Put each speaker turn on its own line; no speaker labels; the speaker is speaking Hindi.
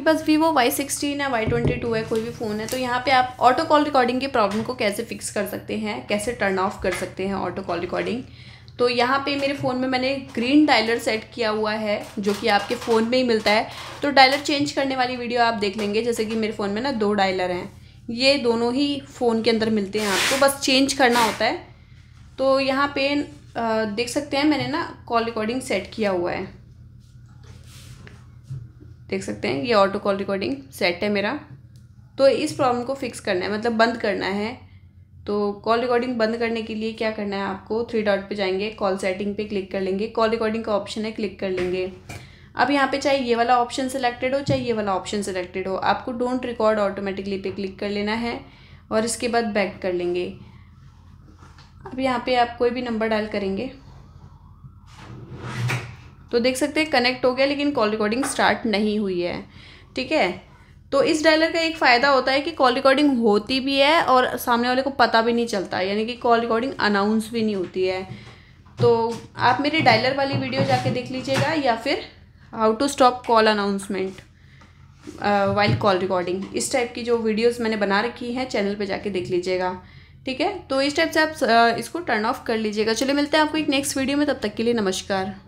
आपके पास वीवो वाई सिक्सटीन है वाई ट्वेंटी टू है कोई भी फ़ोन है तो यहाँ पे आप ऑटो कॉल रिकॉर्डिंग की प्रॉब्लम को कैसे फिक्स कर सकते हैं कैसे टर्न ऑफ कर सकते हैं ऑटो कॉल रिकॉर्डिंग तो यहाँ पे मेरे फ़ोन में मैंने ग्रीन डायलर सेट किया हुआ है जो कि आपके फ़ोन में ही मिलता है तो डायलर चेंज करने वाली वीडियो आप देख लेंगे जैसे कि मेरे फ़ोन में ना दो डायलर हैं ये दोनों ही फ़ोन के अंदर मिलते हैं आपको बस चेंज करना होता है तो यहाँ पे देख सकते हैं मैंने ना कॉल रिकॉर्डिंग सेट किया हुआ है देख सकते हैं ये ऑटो कॉल रिकॉर्डिंग सेट है मेरा तो इस प्रॉब्लम को फिक्स करना है मतलब बंद करना है तो कॉल रिकॉर्डिंग बंद करने के लिए क्या करना है आपको थ्री डॉट पे जाएंगे कॉल सेटिंग पे क्लिक कर लेंगे कॉल रिकॉर्डिंग का ऑप्शन है क्लिक कर लेंगे अब यहाँ पे चाहे ये वाला ऑप्शन सिलेक्टेड हो चाहे ये वाला ऑप्शन सिलेक्टेड हो आपको डोंट रिकॉर्ड ऑटोमेटिकली पे क्लिक कर लेना है और इसके बाद बैक कर लेंगे अब यहाँ पे आप कोई भी नंबर डायल करेंगे तो देख सकते हैं कनेक्ट हो गया लेकिन कॉल रिकॉर्डिंग स्टार्ट नहीं हुई है ठीक है तो इस डायलर का एक फ़ायदा होता है कि कॉल रिकॉर्डिंग होती भी है और सामने वाले को पता भी नहीं चलता यानी कि कॉल रिकॉर्डिंग अनाउंस भी नहीं होती है तो आप मेरे डायलर वाली वीडियो जाके देख लीजिएगा या फिर how to stop call announcement while call recording इस टाइप की जो वीडियोस मैंने बना रखी हैं चैनल पे जाके देख लीजिएगा ठीक है तो इस टाइप से आप uh, इसको टर्न ऑफ कर लीजिएगा चलिए मिलते हैं आपको एक नेक्स्ट वीडियो में तब तक के लिए नमस्कार